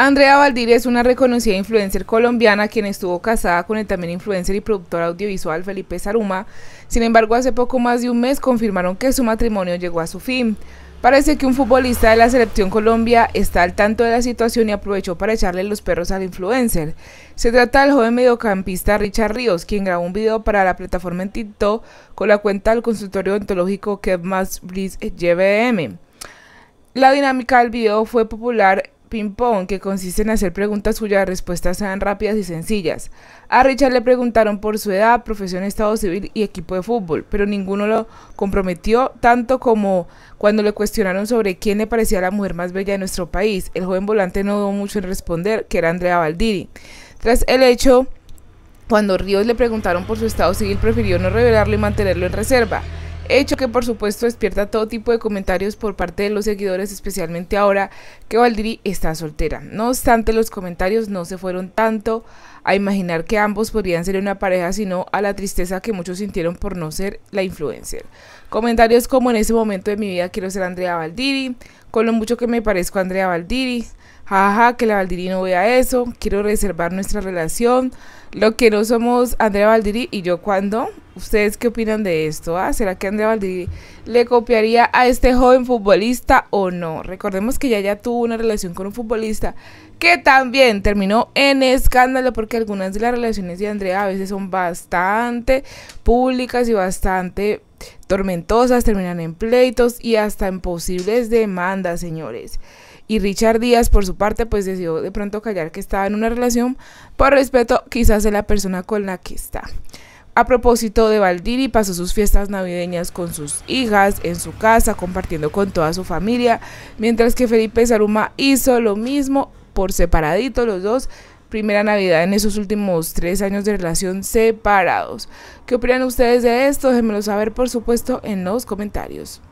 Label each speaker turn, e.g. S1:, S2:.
S1: Andrea Valdir es una reconocida influencer colombiana quien estuvo casada con el también influencer y productor audiovisual Felipe Zaruma. Sin embargo, hace poco más de un mes confirmaron que su matrimonio llegó a su fin. Parece que un futbolista de la selección Colombia está al tanto de la situación y aprovechó para echarle los perros al influencer. Se trata del joven mediocampista Richard Ríos, quien grabó un video para la plataforma en TikTok con la cuenta del consultorio ontológico que más JBM. La dinámica del video fue popular ping-pong que consiste en hacer preguntas cuyas respuestas sean rápidas y sencillas. A Richard le preguntaron por su edad, profesión, estado civil y equipo de fútbol, pero ninguno lo comprometió tanto como cuando le cuestionaron sobre quién le parecía la mujer más bella de nuestro país. El joven volante no dudó mucho en responder que era Andrea Valdiri. Tras el hecho, cuando Ríos le preguntaron por su estado civil, prefirió no revelarlo y mantenerlo en reserva hecho que por supuesto despierta todo tipo de comentarios por parte de los seguidores, especialmente ahora que Valdiri está soltera. No obstante, los comentarios no se fueron tanto a imaginar que ambos podrían ser una pareja, sino a la tristeza que muchos sintieron por no ser la influencer. Comentarios como en ese momento de mi vida quiero ser Andrea Valdiri, con lo mucho que me parezco a Andrea Valdiri, Jaja, que la Valdirí no vea eso. Quiero reservar nuestra relación. Lo que no somos Andrea Valdirí y yo cuando. ¿Ustedes qué opinan de esto? Ah? ¿Será que Andrea Valdirí le copiaría a este joven futbolista o no? Recordemos que ya ya tuvo una relación con un futbolista que también terminó en escándalo porque algunas de las relaciones de Andrea a veces son bastante públicas y bastante tormentosas, terminan en pleitos y hasta en posibles demandas, señores. Y Richard Díaz, por su parte, pues decidió de pronto callar que estaba en una relación por respeto quizás de la persona con la que está. A propósito de Valdiri, pasó sus fiestas navideñas con sus hijas en su casa, compartiendo con toda su familia, mientras que Felipe Saruma hizo lo mismo por separadito los dos primera Navidad en esos últimos tres años de relación separados. ¿Qué opinan ustedes de esto? Déjenmelo saber, por supuesto, en los comentarios.